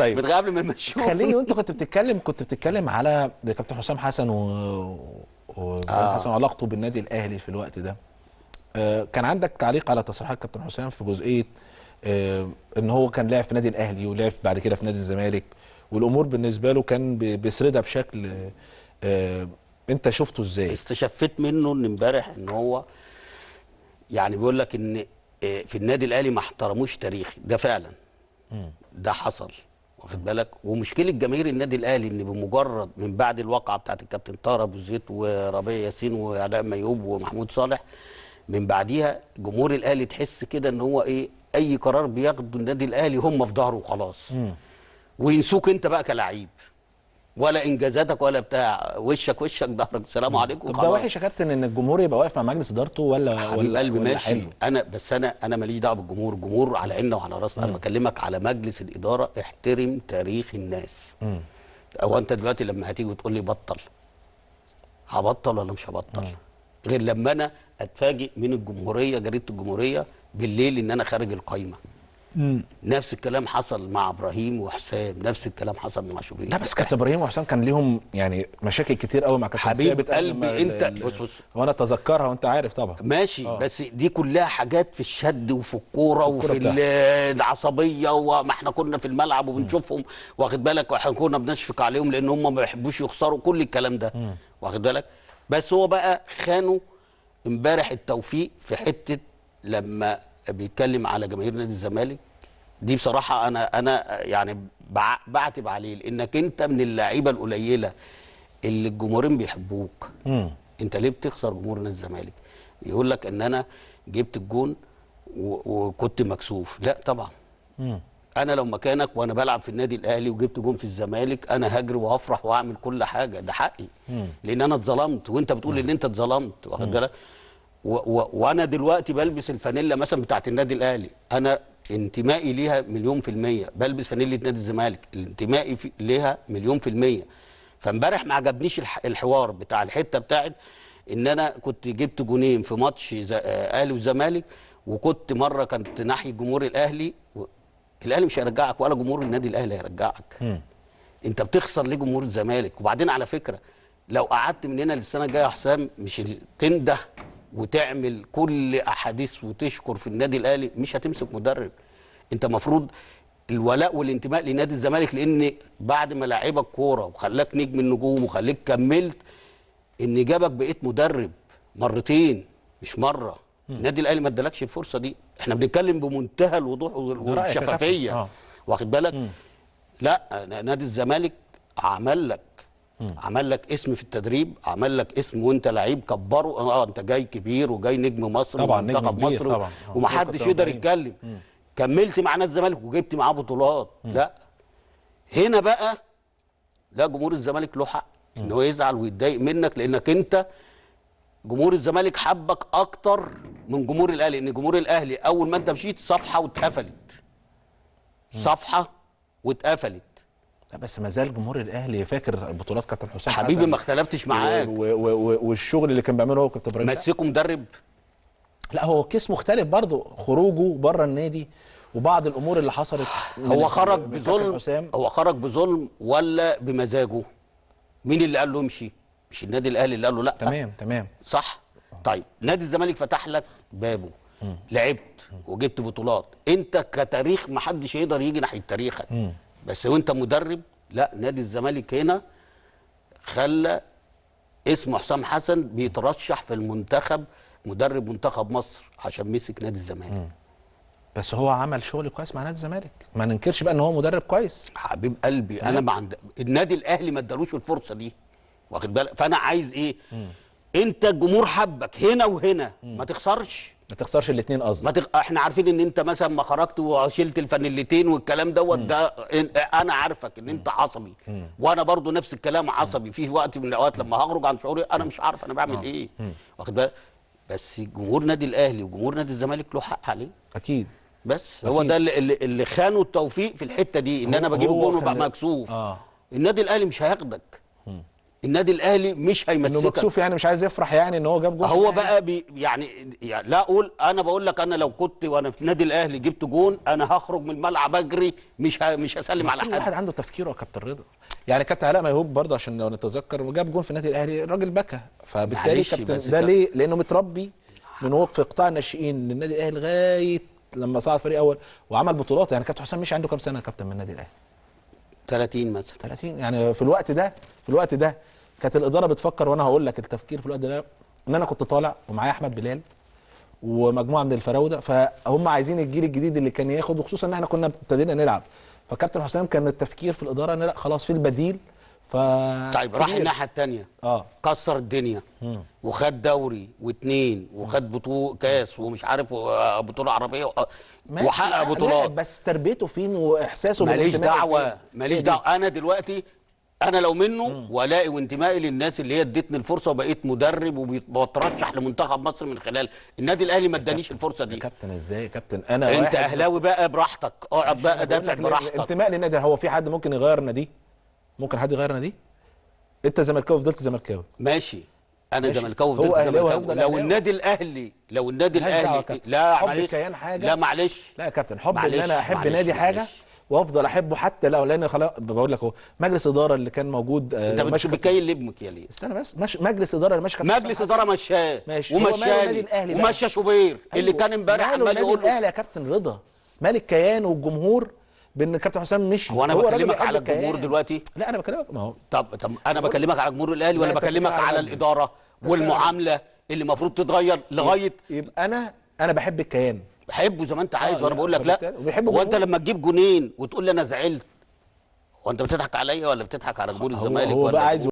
طيب بتغاب قبل ما خليني وانت كنت بتتكلم كنت بتتكلم على كابتن حسام حسن و, و... آه. حسن وعلاقته بالنادي الاهلي في الوقت ده آه، كان عندك تعليق على تصريحات كابتن حسام في جزئيه آه، ان هو كان لاعب في النادي الاهلي ولعب بعد كده في نادي الزمالك والامور بالنسبه له كان بيسردها بشكل آه، انت شفته ازاي؟ استشفيت منه ان امبارح ان هو يعني بيقول لك ان في النادي الاهلي ما احترموش تاريخي ده فعلا ده حصل واخد بالك ومشكله جماهير النادي الاهلي ان بمجرد من بعد الواقعه بتاعت الكابتن طاهر ابو زيد وربيع ياسين وعلاء ميوب ومحمود صالح من بعديها جمهور الاهلي تحس كده ان هو ايه اي قرار بياخده النادي الاهلي هم في ظهره وخلاص وينسوك انت بقى كلاعب ولا انجازاتك ولا بتاع وشك وشك ظهرك سلام عليكم طب ده وحش يا كابتن ان الجمهور يبقى واقف مع مجلس ادارته ولا ولا قلبي ماشي حلو. انا بس انا انا ماليش دعوه بالجمهور الجمهور على عيننا وعلى راسنا انا بكلمك على مجلس الاداره احترم تاريخ الناس مم. هو انت دلوقتي لما هتيجي وتقول لي بطل هبطل ولا مش هبطل غير لما انا اتفاجئ من الجمهوريه جريده الجمهوريه بالليل ان انا خارج القايمه نفس الكلام حصل مع ابراهيم وحسام نفس الكلام حصل مع شوبير لا بس كابتن ابراهيم وحسام كان ليهم يعني مشاكل كتير قوي مع كابتن حبيب قلبي انت بص بص وانا اتذكرها وانت عارف طبعا ماشي أوه. بس دي كلها حاجات في الشد وفي الكوره وفي العصبيه وما احنا كنا في الملعب وبنشوفهم واخد بالك واحنا كنا بنشفق عليهم لان هم ما بيحبوش يخسروا كل الكلام ده واخد بالك بس هو بقى خانوا امبارح التوفيق في حته لما بيتكلم على جماهير نادي الزمالك دي بصراحه انا انا يعني بعتب عليه لانك انت من اللعيبه القليله اللي الجمهورين بيحبوك مم. انت ليه بتخسر جمهور نادي الزمالك يقول لك ان انا جبت الجون وكنت مكسوف لا طبعا مم. انا لو مكانك وانا بلعب في النادي الاهلي وجبت جون في الزمالك انا هجري وهفرح واعمل كل حاجه ده حقي مم. لان انا اتظلمت وانت بتقول مم. ان انت اتظلمت واخد بالك و و وانا دلوقتي بلبس الفانيلا مثلا بتاعت النادي الاهلي انا انتمائي ليها مليون في الميه بلبس فانيله نادي الزمالك انتمائي ليها مليون في الميه فامبارح ما عجبنيش الحوار بتاع الحته بتاعت ان انا كنت جبت جونين في ماتش اهلي والزمالك وكنت مره كنت ناحيه جمهور الاهلي و... الاهلي مش هيرجعك ولا جمهور النادي الاهلي هيرجعك انت بتخسر ليه جمهور الزمالك وبعدين على فكره لو قعدت من هنا للسنه الجايه يا حسام مش تنده وتعمل كل احاديث وتشكر في النادي الاهلي مش هتمسك مدرب انت مفروض الولاء والانتماء لنادي الزمالك لان بعد ما لعبك كوره وخلاك نجم النجوم وخليك كملت ان جابك بقيت مدرب مرتين مش مره النادي الاهلي ما ادالكش الفرصه دي احنا بنتكلم بمنتهى الوضوح والشفافيه آه. واخد بالك لا نادي الزمالك عمل لك عمل لك اسم في التدريب عمل لك اسم وانت لعيب كبره اه انت جاي كبير وجاي نجم مصر طبعا نجم مصر طبعا آه، ومحدش يقدر يتكلم كملت مع نادي الزمالك وجبت معاه بطولات لا هنا بقى لا جمهور الزمالك له حق ان هو يزعل ويتضايق منك لانك انت جمهور الزمالك حبك اكتر من جمهور الاهلي ان جمهور الاهلي اول ما انت مشيت صفحه واتقفلت صفحه واتقفلت لا بس ما زال جمهور الاهلي فاكر بطولات كابتن حسام حبيبي ما اختلفتش معاك والشغل اللي كان بيعمله هو كابتن ابراهيم مسكه مدرب لا هو كيس مختلف برضه خروجه بره النادي وبعض الامور اللي حصلت هو خرج بظلم هو خرج بظلم ولا بمزاجه مين اللي قال له امشي مش النادي الاهلي اللي قال له لا تمام تمام صح طيب نادي الزمالك فتح لك بابه لعبت وجبت بطولات انت كتاريخ ما حدش يقدر يجي ناحيه تاريخك بس وانت مدرب لا نادي الزمالك هنا خلى اسمه حسام حسن بيترشح في المنتخب مدرب منتخب مصر عشان مسك نادي الزمالك بس هو عمل شغل كويس مع نادي الزمالك ما ننكرش بقى ان هو مدرب كويس حبيب قلبي انا ما عند النادي الاهلي ما ادالوش الفرصه دي واخد بالك فانا عايز ايه مم. انت الجمهور حبك هنا وهنا مم. ما تخسرش ما تخسرش الاثنين قصدي تخ... احنا عارفين ان انت مثلا ما خرجت وشلت الفانيلتين والكلام دوت ده انا عارفك ان انت عصبي مم. وانا برضو نفس الكلام عصبي في وقت من الاوقات لما هخرج عن شعوري انا مش عارف انا بعمل آه. ايه. مم. ايه واخد بالك بس جمهور نادي الاهلي وجمهور نادي الزمالك له حق عليه اكيد بس أكيد. هو ده اللي, اللي خانوا التوفيق في الحته دي ان انا بجيب جون وبقى مكسوف آه. النادي الاهلي مش هياخدك النادي الاهلي مش هيمسكك انه مكسوف يعني مش عايز يفرح يعني ان هو جاب جون هو بقى بي يعني, يعني لا اقول انا بقول لك انا لو كنت وانا في النادي الاهلي جبت جون انا هخرج من الملعب اجري مش ه... مش هسلم على حد واحد عنده تفكيره يا كابتن رضا يعني كابتن علاء ميهوب برضه عشان لو نتذكر جاب جون في النادي الاهلي الراجل بكى فبالتالي كابتن ده ليه لانه متربي من هو في قطاع الناشئين للنادي الاهلي لغايه لما صعد فريق اول وعمل بطولات يعني كابتن حسام مش عنده كام سنه كابتن من النادي الاهلي 30 مثلا 30 يعني في الوقت ده في الوقت ده كانت الاداره بتفكر وانا هقول لك التفكير في الوقت ده ان انا كنت طالع ومعايا احمد بلال ومجموعه من الفراوده فهم عايزين الجيل الجديد اللي كان ياخد وخصوصا ان احنا كنا ابتدينا نلعب فكابتن حسام كان التفكير في الاداره ان لا خلاص في البديل ف طيب راح الناحيه الثانيه اه كسر الدنيا مم. وخد دوري واثنين وخد بطوله كاس ومش عارف بطوله عربيه وحقق بطولات بس تربيته فين واحساسه ماليش دعوه ماليش إيه دعوه انا دلوقتي انا لو منه والاقي وانتمائي للناس اللي هي ادتني الفرصه وبقيت مدرب وبترشح لمنتخب مصر من خلال النادي الاهلي ما ادانيش الفرصه دي يا كابتن ازاي يا كابتن انا انت اهلاوي بقى براحتك اقعد بقى دافع براحتك انتماء للنادي هو في حد ممكن يغير ناديه ممكن حد يغيرنا دي انت زملكاوي فضلت زملكاوي ماشي انا زملكاوي فضلت زملكاوي لو النادي الاهلي لو النادي الاهلي لا معلش حاجة. لا معلش لا يا كابتن حب ان انا احب نادي حاجه معلش. وافضل احبه حتى لو لان خلاص بقول لك اهو مجلس اداره اللي كان موجود آه، انت مش بتكيل لابنك يا ليه استنى بس مش مجلس اداره اللي ماشي مجلس اداره مشاه ومشاه ومشى شوبير اللي أيوه. كان امبارح عمال يقول الاهلي يا كابتن رضا مالك كيان والجمهور بان كابتن حسام مش هو انا هو بكلمك على الجمهور دلوقتي لا انا بكلمك ما هو طب طب انا بكلمك على جمهور الاهلي ولا بكلمك على, على الاداره والمعامله اللي المفروض تتغير لغايه يبقى انا انا بحب الكيان بحبه زي ما انت عايز آه، وانا بقول لك آه، لا هو انت لما تجيب جونين وتقول لي انا زعلت وانت بتضحك عليا ولا بتضحك على جمهور الزمالك هو بقى عايز